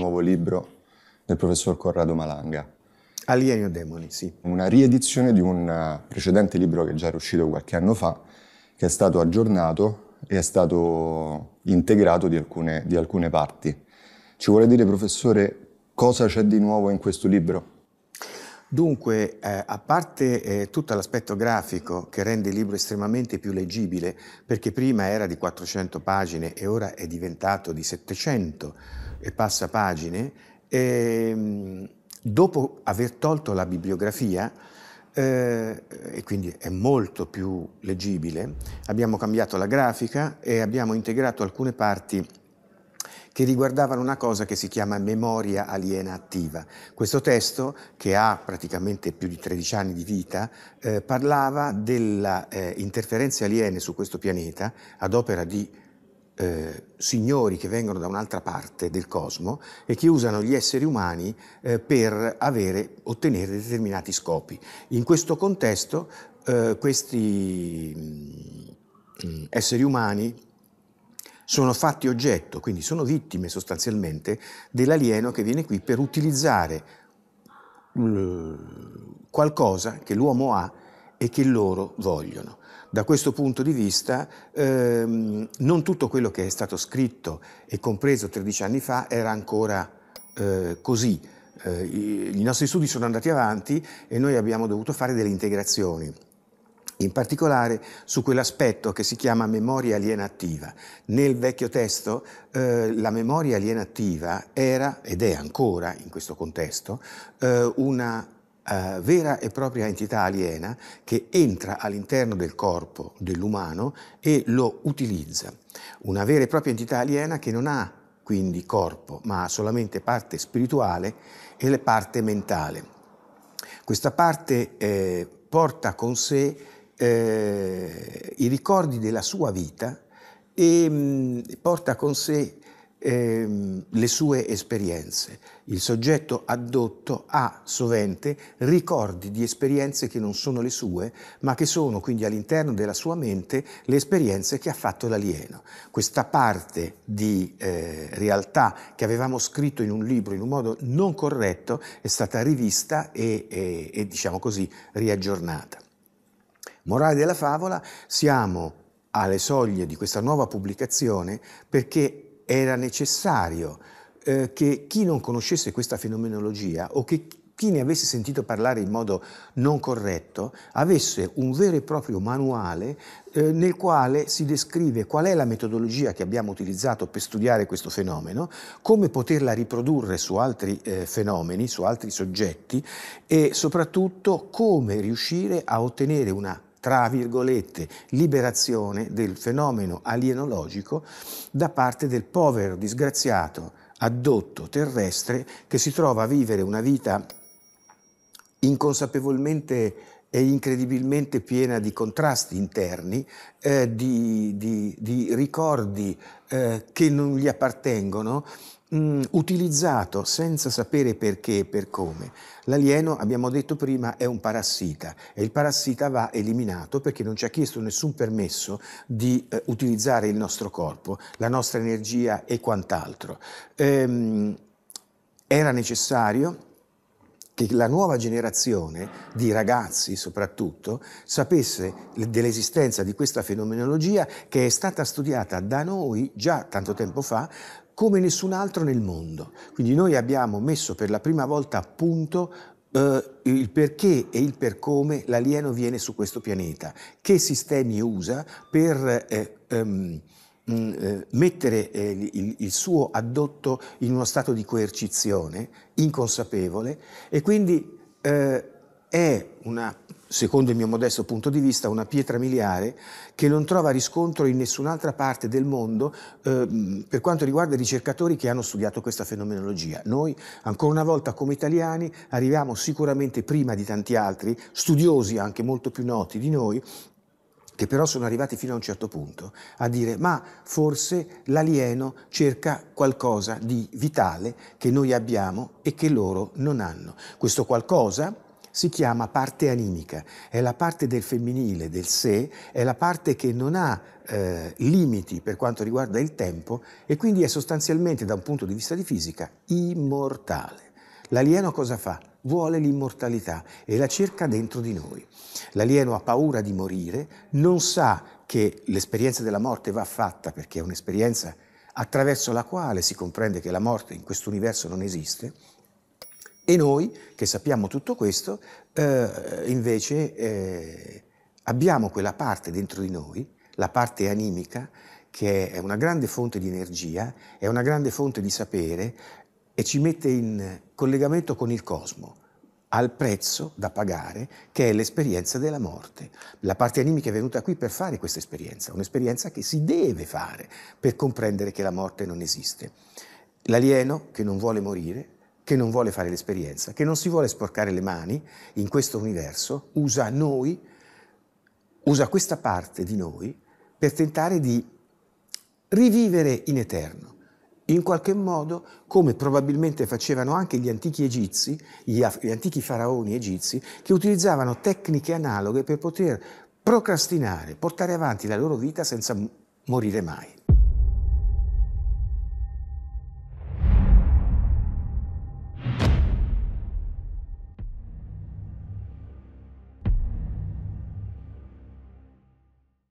nuovo libro del professor Corrado Malanga. Alieni o demoni, sì. Una riedizione di un eh, precedente libro che è già era uscito qualche anno fa, che è stato aggiornato e è stato integrato di alcune, di alcune parti. Ci vuole dire, professore, cosa c'è di nuovo in questo libro? Dunque, eh, a parte eh, tutto l'aspetto grafico che rende il libro estremamente più leggibile, perché prima era di 400 pagine e ora è diventato di 700 e passa pagine, eh, dopo aver tolto la bibliografia, eh, e quindi è molto più leggibile, abbiamo cambiato la grafica e abbiamo integrato alcune parti che riguardavano una cosa che si chiama memoria aliena attiva. Questo testo, che ha praticamente più di 13 anni di vita, eh, parlava delle eh, interferenze aliene su questo pianeta ad opera di eh, signori che vengono da un'altra parte del cosmo e che usano gli esseri umani eh, per avere, ottenere determinati scopi. In questo contesto eh, questi mh, mm, mm, esseri umani sono fatti oggetto, quindi sono vittime sostanzialmente dell'alieno che viene qui per utilizzare mm, qualcosa che l'uomo ha e che loro vogliono. Da questo punto di vista ehm, non tutto quello che è stato scritto e compreso 13 anni fa era ancora eh, così. Eh, I nostri studi sono andati avanti e noi abbiamo dovuto fare delle integrazioni in particolare su quell'aspetto che si chiama memoria aliena attiva. Nel vecchio testo eh, la memoria aliena attiva era ed è ancora in questo contesto eh, una eh, vera e propria entità aliena che entra all'interno del corpo dell'umano e lo utilizza. Una vera e propria entità aliena che non ha quindi corpo, ma ha solamente parte spirituale e parte mentale. Questa parte eh, porta con sé eh, i ricordi della sua vita e mh, mm, porta con sé ehm, le sue esperienze. Il soggetto addotto ha sovente ricordi di esperienze che non sono le sue, ma che sono quindi all'interno della sua mente le esperienze che ha fatto l'alieno. Questa parte di eh, realtà che avevamo scritto in un libro in un modo non corretto è stata rivista e, e, e diciamo così, riaggiornata. Morale della favola, siamo alle soglie di questa nuova pubblicazione perché era necessario eh, che chi non conoscesse questa fenomenologia o che chi ne avesse sentito parlare in modo non corretto avesse un vero e proprio manuale eh, nel quale si descrive qual è la metodologia che abbiamo utilizzato per studiare questo fenomeno, come poterla riprodurre su altri eh, fenomeni, su altri soggetti e soprattutto come riuscire a ottenere una tra virgolette, liberazione del fenomeno alienologico da parte del povero disgraziato addotto terrestre che si trova a vivere una vita inconsapevolmente e incredibilmente piena di contrasti interni, eh, di, di, di, ricordi eh, che non gli appartengono mh, mm, utilizzato senza sapere perché e per come. L'alieno, abbiamo detto prima, è un parassita e il parassita va eliminato perché non ci ha chiesto nessun permesso di eh, utilizzare il nostro corpo, la nostra energia e quant'altro. Ehm, era necessario che la nuova generazione di ragazzi soprattutto sapesse dell'esistenza di questa fenomenologia che è stata studiata da noi già tanto tempo fa come nessun altro nel mondo. Quindi noi abbiamo messo per la prima volta a punto eh, il perché e il per come l'alieno viene su questo pianeta, che sistemi usa per... Eh, ehm, mm, eh, mettere eh, il, suo addotto in uno stato di coercizione inconsapevole e quindi eh, è una secondo il mio modesto punto di vista, una pietra miliare che non trova riscontro in nessun'altra parte del mondo eh, per quanto riguarda i ricercatori che hanno studiato questa fenomenologia. Noi, ancora una volta, come italiani, arriviamo sicuramente prima di tanti altri, studiosi anche molto più noti di noi, che però sono arrivati fino a un certo punto, a dire ma forse l'alieno cerca qualcosa di vitale che noi abbiamo e che loro non hanno. Questo qualcosa si chiama parte animica, è la parte del femminile, del sé, è la parte che non ha eh, limiti per quanto riguarda il tempo e quindi è sostanzialmente da un punto di vista di fisica immortale. L'alieno cosa fa? Vuole l'immortalità e la cerca dentro di noi. L'alieno ha paura di morire, non sa che l'esperienza della morte va fatta perché è un'esperienza attraverso la quale si comprende che la morte in questo universo non esiste e noi, che sappiamo tutto questo, eh, invece eh, abbiamo quella parte dentro di noi, la parte animica, che è una grande fonte di energia, è una grande fonte di sapere e ci mette in collegamento con il cosmo al prezzo da pagare che è l'esperienza della morte. La parte animica è venuta qui per fare questa esperienza, un'esperienza che si deve fare per comprendere che la morte non esiste. L'alieno che non vuole morire, che non vuole fare l'esperienza, che non si vuole sporcare le mani in questo universo, usa noi, usa questa parte di noi per tentare di rivivere in eterno, in qualche modo come probabilmente facevano anche gli antichi egizi, gli, gli antichi faraoni egizi, che utilizzavano tecniche analoghe per poter procrastinare, portare avanti la loro vita senza morire mai.